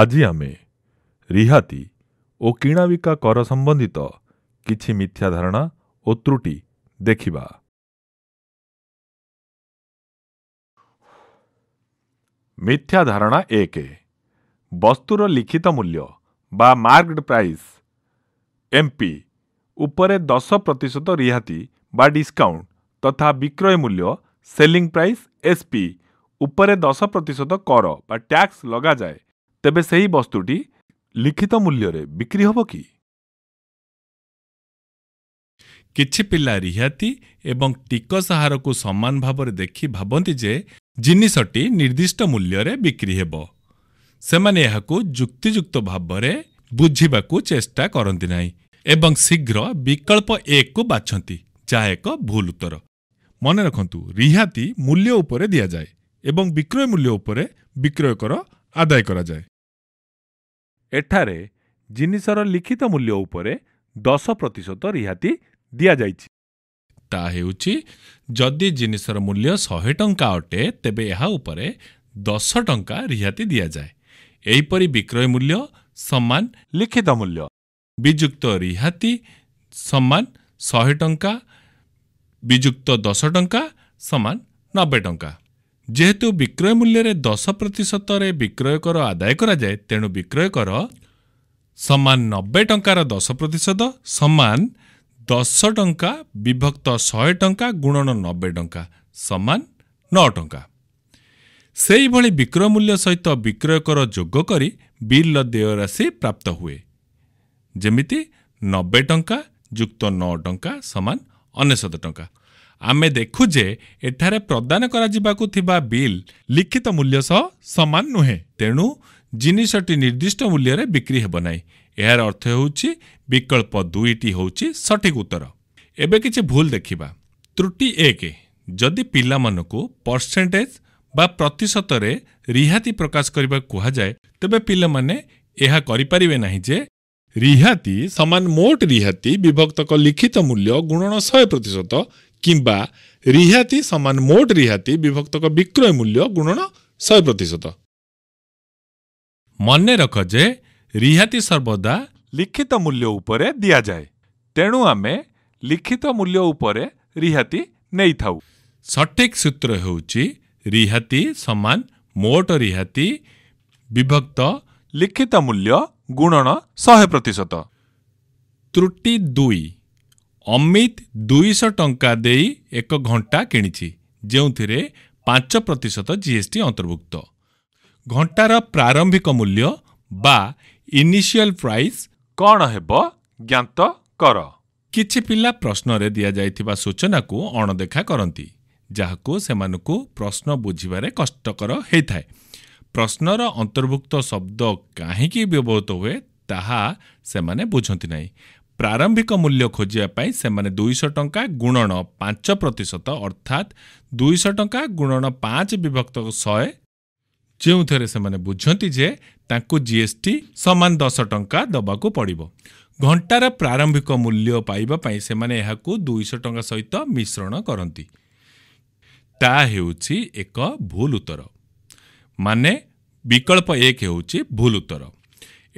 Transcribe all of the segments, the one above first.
ଆଜି ଆମେ ରିହାତି ଓ କିଣାବିକା କର ସମ୍ବନ୍ଧିତ କିଛି ମିଥ୍ୟା ଧାରଣା ଓ ତ୍ରୁଟି ଦେଖିବା ମିଥ୍ୟା ଧାରଣା ଏକ ବସ୍ତୁର ଲିଖିତ ମୂଲ୍ୟ ବା ମାର୍କଡ୍ ପ୍ରାଇସ୍ ଏମ୍ପି ଉପରେ ଦଶ ପ୍ରତିଶତ ରିହାତି ବା ଡିସ୍କାଉଣ୍ଟ ତଥା ବିକ୍ରୟ ମୂଲ୍ୟ ସେଲିଂ ପ୍ରାଇସ୍ ଏସ୍ପି ଉପରେ ଦଶ ପ୍ରତିଶତ କର ବା ଟ୍ୟାକ୍ସ ଲଗାଯାଏ ତେବେ ସେହି ବସ୍ତୁଟି ଲିଖିତ ମୂଲ୍ୟରେ ବିକ୍ରି ହେବ କିଛି ପିଲା ରିହାତି ଏବଂ ଟିକସ ହାରକୁ ସମାନ ଭାବରେ ଦେଖି ଭାବନ୍ତି ଯେ ଜିନିଷଟି ନିର୍ଦ୍ଦିଷ୍ଟ ମୂଲ୍ୟରେ ବିକ୍ରି ହେବ ସେମାନେ ଏହାକୁ ଯୁକ୍ତିଯୁକ୍ତ ଭାବରେ ବୁଝିବାକୁ ଚେଷ୍ଟା କରନ୍ତି ନାହିଁ ଏବଂ ଶୀଘ୍ର ବିକଳ୍ପ ଏକକୁ ବାଛନ୍ତି ଯାହା ଏକ ଭୁଲ ଉତ୍ତର ମନେ ରଖନ୍ତୁ ରିହାତି ମୂଲ୍ୟ ଉପରେ ଦିଆଯାଏ ଏବଂ ବିକ୍ରୟ ମୂଲ୍ୟ ଉପରେ ବିକ୍ରୟ କର ଆଦାୟ କରାଯାଏ ଏଠାରେ ଜିନିଷର ଲିଖିତ ମୂଲ୍ୟ ଉପରେ ଦଶ ପ୍ରତିଶତ ରିହାତି ଦିଆଯାଇଛି ତାହା ହେଉଛି ଯଦି ଜିନିଷର ମୂଲ୍ୟ ଶହେ ଟଙ୍କା ଅଟେ ତେବେ ଏହା ଉପରେ ଦଶ ଟଙ୍କା ରିହାତି ଦିଆଯାଏ ଏହିପରି ବିକ୍ରୟ ମୂଲ୍ୟ ସମାନ ଲିଖିତ ମୂଲ୍ୟ ବିଯୁକ୍ତ ରିହାତି ସମାନ ଶହେ ଟଙ୍କା ବିଯୁକ୍ତ ଦଶ ଟଙ୍କା ସମାନ ନବେ ଟଙ୍କା ଯେହେତୁ ବିକ୍ରୟ ମୂଲ୍ୟରେ ଦଶ ପ୍ରତିଶତରେ ବିକ୍ରୟ କର ଆଦାୟ କରାଯାଏ ତେଣୁ ବିକ୍ରୟ କର ସମାନ ନବେ ଟଙ୍କାର ଦଶ ପ୍ରତିଶତ ସମାନ ଦଶ ଟଙ୍କା ବିଭକ୍ତ ଶହେ ଟଙ୍କା ଗୁଣନ ନବେ ଟଙ୍କା ସମାନ ନଅ ଟଙ୍କା ସେହିଭଳି ବିକ୍ରୟ ମୂଲ୍ୟ ସହିତ ବିକ୍ରୟ କର ଯୋଗ କରି ବିଲ୍ର ଦେୟ ରାଶି ପ୍ରାପ୍ତ ହୁଏ ଯେମିତି ନବେ ଟଙ୍କା ଯୁକ୍ତ ନଅ ଟଙ୍କା ସମାନ ଅନେଶତ ଟଙ୍କା ଆମେ ଦେଖୁ ଯେ ଏଠାରେ ପ୍ରଦାନ କରାଯିବାକୁ ଥିବା ବିଲ୍ ଲିଖିତ ମୂଲ୍ୟ ସହ ସମାନ ନୁହେଁ ତେଣୁ ଜିନିଷଟି ନିର୍ଦ୍ଦିଷ୍ଟ ମୂଲ୍ୟରେ ବିକ୍ରି ହେବ ନାହିଁ ଏହାର ଅର୍ଥ ହେଉଛି ବିକଳ୍ପ ଦୁଇଟି ହେଉଛି ସଠିକ୍ ଉତ୍ତର ଏବେ କିଛି ଭୁଲ ଦେଖିବା ତ୍ରୁଟି ଏକ ଯଦି ପିଲାମାନଙ୍କୁ ପରସେଣ୍ଟେଜ ବା ପ୍ରତିଶତରେ ରିହାତି ପ୍ରକାଶ କରିବାକୁ କୁହାଯାଏ ତେବେ ପିଲାମାନେ ଏହା କରିପାରିବେ ନାହିଁ ଯେ ରିହାତି ସମାନ ମୋଟ ରିହାତି ବିଭକ୍ତ ଲିଖିତ ମୂଲ୍ୟ ଗୁଣନ ଶହେ ପ୍ରତିଶତ କିମ୍ବା ରିହାତି ସମାନ ମୋଟ ରିହାତି ବିଭକ୍ତକ ବିକ୍ରୟ ମୂଲ୍ୟ ଗୁଣନ ଶହେ ପ୍ରତିଶତ ମନେ ରଖ ଯେ ରିହାତି ସର୍ବଦା ଲିଖିତ ମୂଲ୍ୟ ଉପରେ ଦିଆଯାଏ ତେଣୁ ଆମେ ଲିଖିତ ମୂଲ୍ୟ ଉପରେ ରିହାତି ନେଇଥାଉ ସଠିକ୍ ସୂତ୍ର ହେଉଛି ରିହାତି ସମାନ ମୋଟ ରିହାତି ବିଭକ୍ତ ଲିଖିତ ମୂଲ୍ୟ ଗୁଣନ ଶହେ ପ୍ରତିଶତ ତ୍ରୁଟି ଦୁଇ ଅମିତ ଦୁଇଶହ ଟଙ୍କା ଦେଇ ଏକ ଘଣ୍ଟା କିଣିଛି ଯେଉଁଥିରେ ପାଞ୍ଚ ପ୍ରତିଶତ ଜିଏସ୍ଟି ଅନ୍ତର୍ଭୁକ୍ତ ଘଣ୍ଟାର ପ୍ରାରମ୍ଭିକ ମୂଲ୍ୟ ବା ଇନିସିଆଲ ପ୍ରାଇସ୍ କ'ଣ ହେବ ଜ୍ଞାତ କର କିଛି ପିଲା ପ୍ରଶ୍ନରେ ଦିଆଯାଇଥିବା ସୂଚନାକୁ ଅଣଦେଖା କରନ୍ତି ଯାହାକୁ ସେମାନଙ୍କୁ ପ୍ରଶ୍ନ ବୁଝିବାରେ କଷ୍ଟକର ହୋଇଥାଏ ପ୍ରଶ୍ନର ଅନ୍ତର୍ଭୁକ୍ତ ଶବ୍ଦ କାହିଁକି ବ୍ୟବହୃତ ହୁଏ ତାହା ସେମାନେ ବୁଝନ୍ତି ନାହିଁ ପ୍ରାରମ୍ଭିକ ମୂଲ୍ୟ ଖୋଜିବା ପାଇଁ ସେମାନେ ଦୁଇଶହ ଟଙ୍କା ଗୁଣନ ପାଞ୍ଚ ପ୍ରତିଶତ ଅର୍ଥାତ୍ ଦୁଇଶହ ଟଙ୍କା ଗୁଣନ ପାଞ୍ଚ ବିଭକ୍ତ ଶହେ ଯେଉଁଥିରେ ସେମାନେ ବୁଝନ୍ତି ଯେ ତାଙ୍କୁ ଜିଏସ୍ଟି ସମାନ ଦଶ ଟଙ୍କା ଦେବାକୁ ପଡ଼ିବ ଘଣ୍ଟାର ପ୍ରାରମ୍ଭିକ ମୂଲ୍ୟ ପାଇବା ପାଇଁ ସେମାନେ ଏହାକୁ ଦୁଇଶହ ଟଙ୍କା ସହିତ ମିଶ୍ରଣ କରନ୍ତି ତାହା ହେଉଛି ଏକ ଭୁଲ ଉତ୍ତର ମାନେ ବିକଳ୍ପ ଏକ ହେଉଛି ଭୁଲ ଉତ୍ତର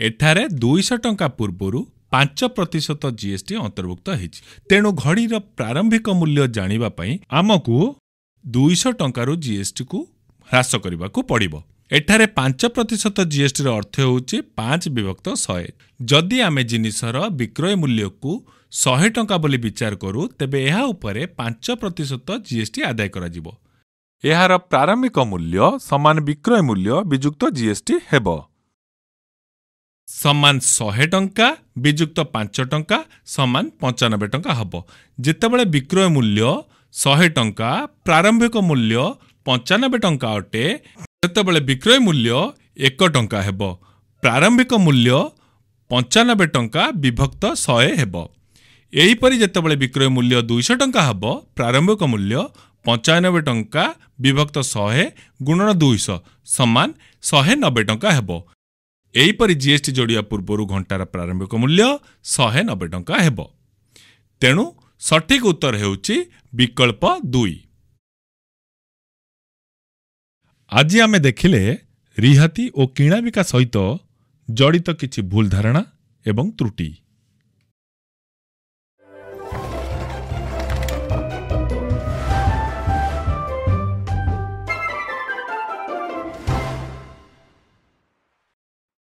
ଏଠାରେ ଦୁଇଶହ ଟଙ୍କା ପୂର୍ବରୁ ପାଞ୍ଚ ପ୍ରତିଶତ ଜିଏସ୍ଟି ଅନ୍ତର୍ଭୁକ୍ତ ହୋଇଛି ତେଣୁ ଘଡ଼ିର ପ୍ରାରମ୍ଭିକ ମୂଲ୍ୟ ଜାଣିବା ପାଇଁ ଆମକୁ ଦୁଇଶହ ଟଙ୍କାରୁ ଜିଏସ୍ଟିକୁ ହ୍ରାସ କରିବାକୁ ପଡ଼ିବ ଏଠାରେ ପାଞ୍ଚ ପ୍ରତିଶତ ଜିଏସ୍ଟିର ଅର୍ଥ ହେଉଛି ପାଞ୍ଚ ବିଭକ୍ତ ଶହେ ଯଦି ଆମେ ଜିନିଷର ବିକ୍ରୟ ମୂଲ୍ୟକୁ ଶହେ ଟଙ୍କା ବୋଲି ବିଚାର କରୁ ତେବେ ଏହା ଉପରେ ପାଞ୍ଚ ପ୍ରତିଶତ ଜିଏସ୍ଟି ଆଦାୟ କରାଯିବ ଏହାର ପ୍ରାରମ୍ଭିକ ମୂଲ୍ୟ ସମାନ ବିକ୍ରୟ ମୂଲ୍ୟ ବିଯୁକ୍ତ ଜିଏସ୍ଟି ହେବ ସମାନ ଶହେ ଟଙ୍କା ବିଯୁକ୍ତ ପାଞ୍ଚ ଟଙ୍କା ସମାନ ପଞ୍ଚାନବେ ଟଙ୍କା ହେବ ଯେତେବେଳେ ବିକ୍ରୟ ମୂଲ୍ୟ ଶହେ ଟଙ୍କା ପ୍ରାରମ୍ଭିକ ମୂଲ୍ୟ ପଞ୍ଚାନବେ ଟଙ୍କା ଅଟେ ସେତେବେଳେ ବିକ୍ରୟ ମୂଲ୍ୟ ଏକ ଟଙ୍କା ହେବ ପ୍ରାରମ୍ଭିକ ମୂଲ୍ୟ ପଞ୍ଚାନବେ ଟଙ୍କା ବିଭକ୍ତ ଶହେ ହେବ ଏହିପରି ଯେତେବେଳେ ବିକ୍ରୟ ମୂଲ୍ୟ ଦୁଇଶହ ଟଙ୍କା ହେବ ପ୍ରାରମ୍ଭିକ ମୂଲ୍ୟ ପଞ୍ଚାନବେ ଟଙ୍କା ବିଭକ୍ତ ଶହେ ଗୁଣନ ଦୁଇଶହ ସମାନ ଶହେ ନବେ ଟଙ୍କା ହେବ ଏହିପରି ଜିଏସ୍ଟି ଯୋଡ଼ିବା ପୂର୍ବରୁ ଘଣ୍ଟାର ପ୍ରାରମ୍ଭିକ ମୂଲ୍ୟ ଶହେ ନବେ ଟଙ୍କା ହେବ ତେଣୁ ସଠିକ୍ ଉତ୍ତର ହେଉଛି ବିକଳ୍ପ ଦୁଇ ଆଜି ଆମେ ଦେଖିଲେ ରିହାତି ଓ କିଣାବିକା ସହିତ ଜଡ଼ିତ କିଛି ଭୁଲ ଧାରଣା ଏବଂ ତ୍ରୁଟି